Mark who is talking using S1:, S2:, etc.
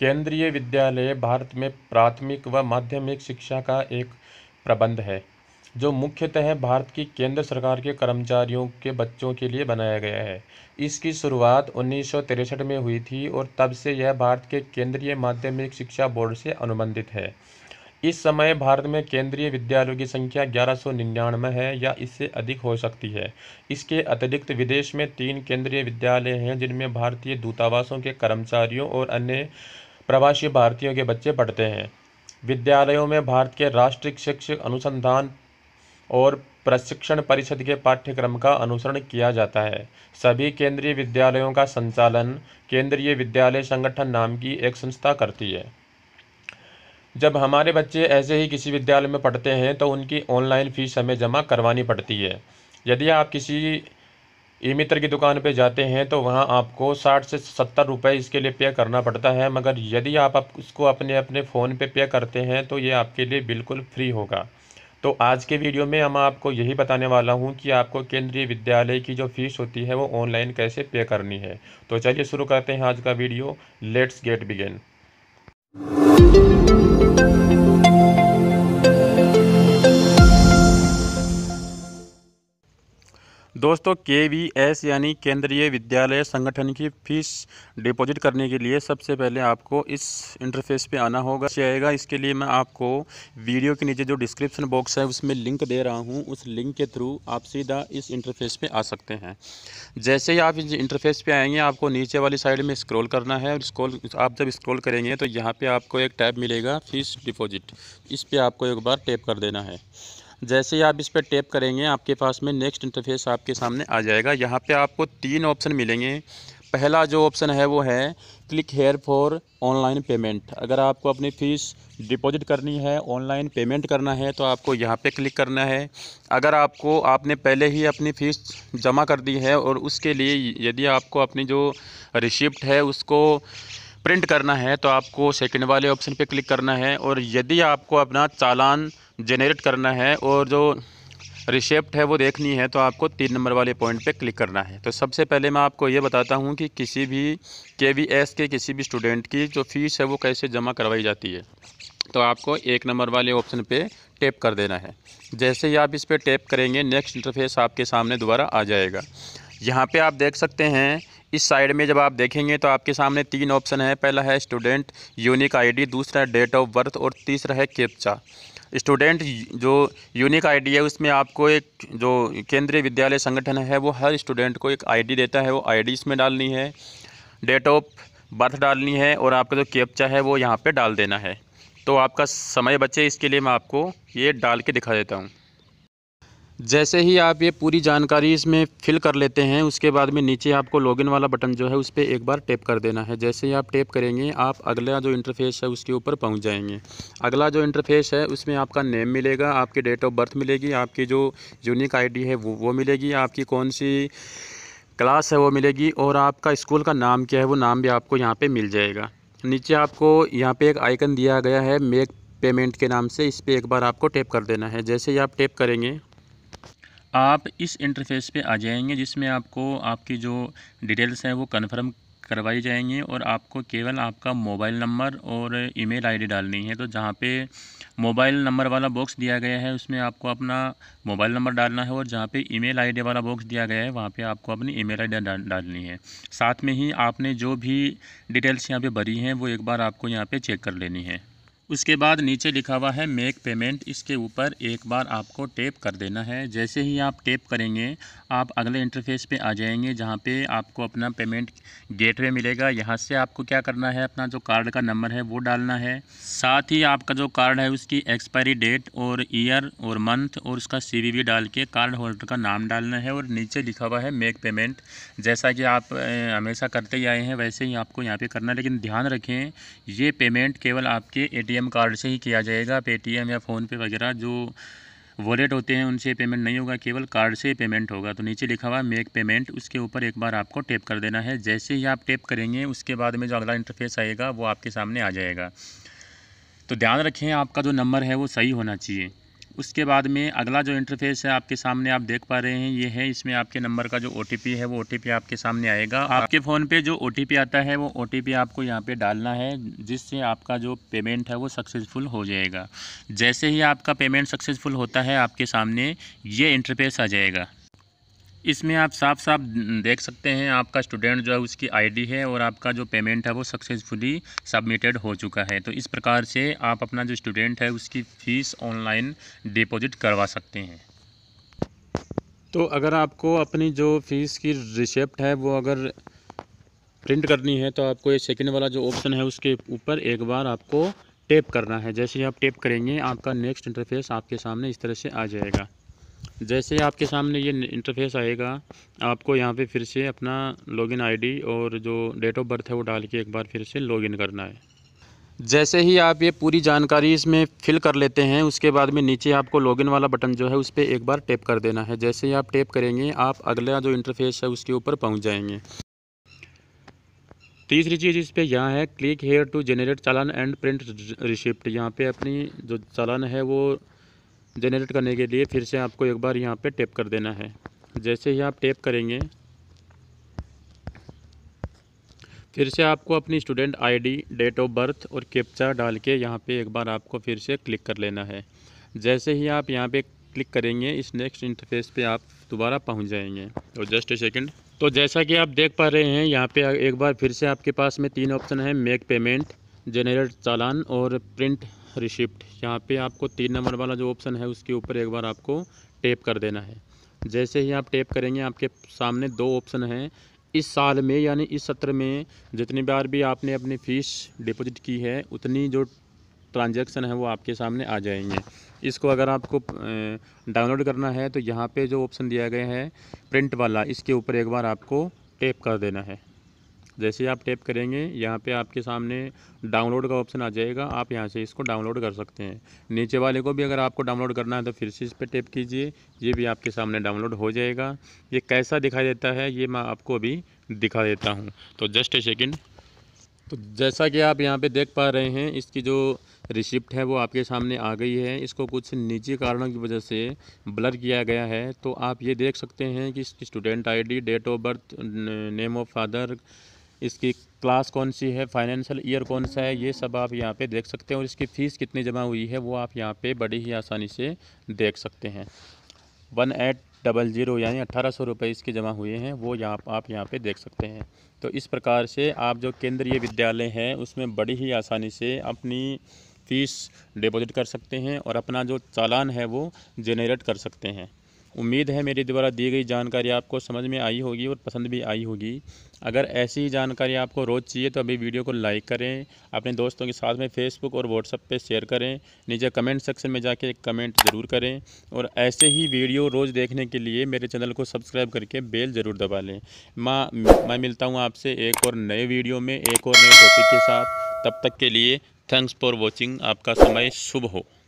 S1: केंद्रीय विद्यालय भारत में प्राथमिक व माध्यमिक शिक्षा का एक प्रबंध है जो मुख्यतः भारत की केंद्र सरकार के कर्मचारियों के बच्चों के लिए बनाया गया है इसकी शुरुआत उन्नीस में हुई थी और तब से यह भारत के केंद्रीय माध्यमिक शिक्षा बोर्ड से अनुबंधित है इस समय भारत में केंद्रीय विद्यालयों की संख्या ग्यारह है या इससे अधिक हो सकती है इसके अतिरिक्त विदेश में तीन केंद्रीय विद्यालय हैं जिनमें भारतीय दूतावासों के कर्मचारियों और अन्य प्रवासी भारतीयों के बच्चे पढ़ते हैं विद्यालयों में भारत के राष्ट्रीय शिक्षक अनुसंधान और प्रशिक्षण परिषद के पाठ्यक्रम का अनुसरण किया जाता है सभी केंद्रीय विद्यालयों का संचालन केंद्रीय विद्यालय संगठन नाम की एक संस्था करती है जब हमारे बच्चे ऐसे ही किसी विद्यालय में पढ़ते हैं तो उनकी ऑनलाइन फ़ीस हमें जमा करवानी पड़ती है यदि आप किसी ई मित्र की दुकान पे जाते हैं तो वहाँ आपको साठ से सत्तर रुपये इसके लिए पे करना पड़ता है मगर यदि आप, आप इसको अपने अपने फ़ोन पे पे करते हैं तो ये आपके लिए बिल्कुल फ्री होगा तो आज के वीडियो में हम आपको यही बताने वाला हूँ कि आपको केंद्रीय विद्यालय की जो फ़ीस होती है वो ऑनलाइन कैसे पे करनी है तो चलिए शुरू करते हैं आज का वीडियो लेट्स गेट बिगेन दोस्तों के वी एस यानी केंद्रीय विद्यालय संगठन की फ़ीस डिपॉजिट करने के लिए सबसे पहले आपको इस इंटरफेस पे आना होगा आएगा इसके लिए मैं आपको वीडियो के नीचे जो डिस्क्रिप्शन बॉक्स है उसमें लिंक दे रहा हूँ उस लिंक के थ्रू आप सीधा इस इंटरफेस पे आ सकते हैं जैसे ही आप इस इंटरफेस पर आएंगे आपको नीचे वाली साइड में स्क्रोल करना है और आप जब स्क्रोल करेंगे तो यहाँ पर आपको एक टैब मिलेगा फीस डिपॉजिट इस पर आपको एक बार टेप कर देना है जैसे ही आप इस पर टैप करेंगे आपके पास में नेक्स्ट इंटरफेस आपके सामने आ जाएगा यहाँ पे आपको तीन ऑप्शन मिलेंगे पहला जो ऑप्शन है वो है click here for online payment अगर आपको अपनी फ़ीस डिपॉजिट करनी है ऑनलाइन पेमेंट करना है तो आपको यहाँ पे क्लिक करना है अगर आपको आपने पहले ही अपनी फ़ीस जमा कर दी है और उसके लिए यदि आपको अपनी जो रिसिप्ट है उसको प्रिंट करना है तो आपको सेकंड वाले ऑप्शन पे क्लिक करना है और यदि आपको अपना चालान जेनरेट करना है और जो रिसेप्ट है वो देखनी है तो आपको तीन नंबर वाले पॉइंट पे क्लिक करना है तो सबसे पहले मैं आपको ये बताता हूँ कि किसी भी के वी एस के किसी भी स्टूडेंट की जो फ़ीस है वो कैसे जमा करवाई जाती है तो आपको एक नंबर वाले ऑप्शन पे टैप कर देना है जैसे ही आप इस पर टैप करेंगे नेक्स्ट इंटरफेस आपके सामने दोबारा आ जाएगा यहाँ पर आप देख सकते हैं इस साइड में जब आप देखेंगे तो आपके सामने तीन ऑप्शन है पहला है स्टूडेंट यूनिक आई दूसरा है डेट ऑफ बर्थ और तीसरा है केपचा स्टूडेंट जो यूनिक आईडी है उसमें आपको एक जो केंद्रीय विद्यालय संगठन है वो हर स्टूडेंट को एक आईडी देता है वो आईडी इसमें डालनी है डेट ऑफ बर्थ डालनी है और आपका जो कैप्चा है वो यहाँ पे डाल देना है तो आपका समय बचे इसके लिए मैं आपको ये डाल के दिखा देता हूँ जैसे ही आप ये पूरी जानकारी इसमें फिल कर लेते हैं उसके बाद में नीचे आपको लॉगिन वाला बटन जो है उस पर एक बार टैप कर देना है जैसे ही आप टैप करेंगे आप अगला जो इंटरफेस है उसके ऊपर पहुंच जाएंगे अगला जो इंटरफेस है उसमें आपका नेम मिलेगा आपकी डेट ऑफ बर्थ मिलेगी आपकी जो यूनिक आई है वो वो मिलेगी आपकी कौन सी क्लास है वो मिलेगी और आपका स्कूल का नाम क्या है वो नाम भी आपको यहाँ पर मिल जाएगा नीचे आपको यहाँ पर एक आइकन दिया गया है मेक पेमेंट के नाम से इस पर एक बार आपको टैप कर देना है जैसे ही आप टैप करेंगे आप इस इंटरफेस पे आ जाएंगे जिसमें आपको आपकी जो डिटेल्स हैं वो कन्फर्म करवाई जाएंगी और आपको केवल आपका मोबाइल नंबर और ईमेल आईडी डालनी है तो जहाँ पे मोबाइल नंबर वाला बॉक्स दिया गया है उसमें आपको अपना मोबाइल नंबर डालना है और जहाँ पे ईमेल आईडी वाला बॉक्स दिया गया है वहाँ पे आपको अपनी ईमेल आईडी डालनी है साथ में ही आपने जो भी डिटेल्स यहाँ पर भरी हैं वो एक बार आपको यहाँ पर चेक कर लेनी है उसके बाद नीचे लिखा हुआ है मेक पेमेंट इसके ऊपर एक बार आपको टेप कर देना है जैसे ही आप टेप करेंगे आप अगले इंटरफेस पे आ जाएंगे जहाँ पे आपको अपना पेमेंट गेटवे मिलेगा यहाँ से आपको क्या करना है अपना जो कार्ड का नंबर है वो डालना है साथ ही आपका जो कार्ड है उसकी एक्सपायरी डेट और ईयर और मंथ और उसका सी वी डाल के कार्ड होल्डर का नाम डालना है और नीचे लिखा हुआ है मेक पेमेंट जैसा कि आप हमेशा करते ही आए हैं वैसे ही आपको यहाँ पर करना है लेकिन ध्यान रखें ये पेमेंट केवल आपके ए एटीएम कार्ड से ही किया जाएगा पेटीएम या फ़ोनपे वगैरह जो वॉलेट होते हैं उनसे पेमेंट नहीं होगा केवल कार्ड से पेमेंट होगा तो नीचे लिखा हुआ मेक पेमेंट उसके ऊपर एक बार आपको टैप कर देना है जैसे ही आप टेप करेंगे उसके बाद में जो अगला इंटरफेस आएगा वो आपके सामने आ जाएगा तो ध्यान रखें आपका जो नंबर है वो सही होना चाहिए उसके बाद में अगला जो इंटरफेस है आपके सामने आप देख पा रहे हैं ये है इसमें आपके नंबर का जो ओ है वो ओ आपके सामने आएगा आपके फ़ोन पे जो ओ आता है वो ओ आपको यहाँ पे डालना है जिससे आपका जो पेमेंट है वो सक्सेसफुल हो जाएगा जैसे ही आपका पेमेंट सक्सेसफुल होता है आपके सामने ये इंटरफेस आ जाएगा इसमें आप साफ साफ देख सकते हैं आपका स्टूडेंट जो है उसकी आईडी है और आपका जो पेमेंट है वो सक्सेसफुली सबमिटेड हो चुका है तो इस प्रकार से आप अपना जो स्टूडेंट है उसकी फ़ीस ऑनलाइन डिपॉजिट करवा सकते हैं तो अगर आपको अपनी जो फ़ीस की रिसिप्ट है वो अगर प्रिंट करनी है तो आपको ये सेकेंड वाला जो ऑप्शन है उसके ऊपर एक बार आपको टेप करना है जैसे ही आप टेप करेंगे आपका नेक्स्ट इंटरफेस आपके सामने इस तरह से आ जाएगा जैसे आपके सामने ये इंटरफेस आएगा आपको यहाँ पे फिर से अपना लॉगिन आईडी और जो डेट ऑफ बर्थ है वो डाल के एक बार फिर से लॉगिन करना है जैसे ही आप ये पूरी जानकारी इसमें फिल कर लेते हैं उसके बाद में नीचे आपको लॉगिन वाला बटन जो है उस पर एक बार टैप कर देना है जैसे ही आप टैप करेंगे आप अगला जो इंटरफेस है उसके ऊपर पहुँच जाएंगे तीसरी चीज़ इस पर यहाँ है click here to generate challan and print receipt यहाँ पे अपनी जो चालान है वो जनरेट करने के लिए फिर से आपको एक बार यहाँ पे टेप कर देना है जैसे ही आप टेप करेंगे फिर से आपको अपनी student ID, date of birth और कैप्चा डाल के यहाँ पे एक बार आपको फिर से क्लिक कर लेना है जैसे ही आप यहाँ पे क्लिक करेंगे इस नेक्स्ट इंटरफेस पे आप दोबारा पहुँच जाएंगे तो जस्ट ए सेकेंड तो जैसा कि आप देख पा रहे हैं यहाँ पे एक बार फिर से आपके पास में तीन ऑप्शन है मेक पेमेंट जनरेट चालान और प्रिंट रिशिप्ट यहाँ पे आपको तीन नंबर वाला जो ऑप्शन है उसके ऊपर एक बार आपको टेप कर देना है जैसे ही आप टेप करेंगे आपके सामने दो ऑप्शन हैं इस साल में यानी इस सत्र में जितनी बार भी आपने अपनी फ़ीस डिपॉजिट की है उतनी जो ट्रांजेक्शन है वो आपके सामने आ जाएंगे इसको अगर आपको डाउनलोड करना है तो यहाँ पे जो ऑप्शन दिया गया है प्रिंट वाला इसके ऊपर एक बार आपको टेप कर देना है जैसे आप टैप करेंगे यहाँ पे आपके सामने डाउनलोड का ऑप्शन आ जाएगा आप यहाँ से इसको डाउनलोड कर सकते हैं नीचे वाले को भी अगर आपको डाउनलोड करना है तो फिर से इस पर टैप कीजिए ये भी आपके सामने डाउनलोड हो जाएगा ये कैसा दिखाई देता है ये मैं आपको अभी दिखा देता हूँ तो जस्ट ए सेकेंड तो जैसा कि आप यहाँ पर देख पा रहे हैं इसकी जो रिसिप्ट है वो आपके सामने आ गई है इसको कुछ निजी कारणों की वजह से ब्लर किया गया है तो आप ये देख सकते हैं कि इसकी student ID date of birth name of father इसकी क्लास कौन सी है फाइनेंशियल ईयर कौन सा है ये सब आप यहाँ पे देख सकते हैं और इसकी फ़ीस कितनी जमा हुई है वो आप यहाँ पे बड़ी ही आसानी से देख सकते हैं वन एट डबल ज़ीरो यानी अट्ठारह सौ रुपये इसके जमा हुए हैं वो यहाँ आप यहाँ पे देख सकते हैं तो इस प्रकार से आप जो केंद्रीय विद्यालय है उसमें बड़ी ही आसानी से अपनी फ़ीस डिपोज़िट कर सकते हैं और अपना जो चालान है वो जेनरेट कर सकते हैं उम्मीद है मेरे द्वारा दी गई जानकारी आपको समझ में आई होगी और पसंद भी आई होगी अगर ऐसी ही जानकारी आपको रोज़ चाहिए तो अभी वीडियो को लाइक करें अपने दोस्तों के साथ में फेसबुक और व्हाट्सअप पे शेयर करें नीचे कमेंट सेक्शन में जाके कमेंट ज़रूर करें और ऐसे ही वीडियो रोज़ देखने के लिए मेरे चैनल को सब्सक्राइब करके बेल ज़रूर दबा लें माँ मैं मिलता हूँ आपसे एक और नए वीडियो में एक और नए टॉपिक के साथ तब तक के लिए थैंक्स फॉर वॉचिंग आपका समय शुभ हो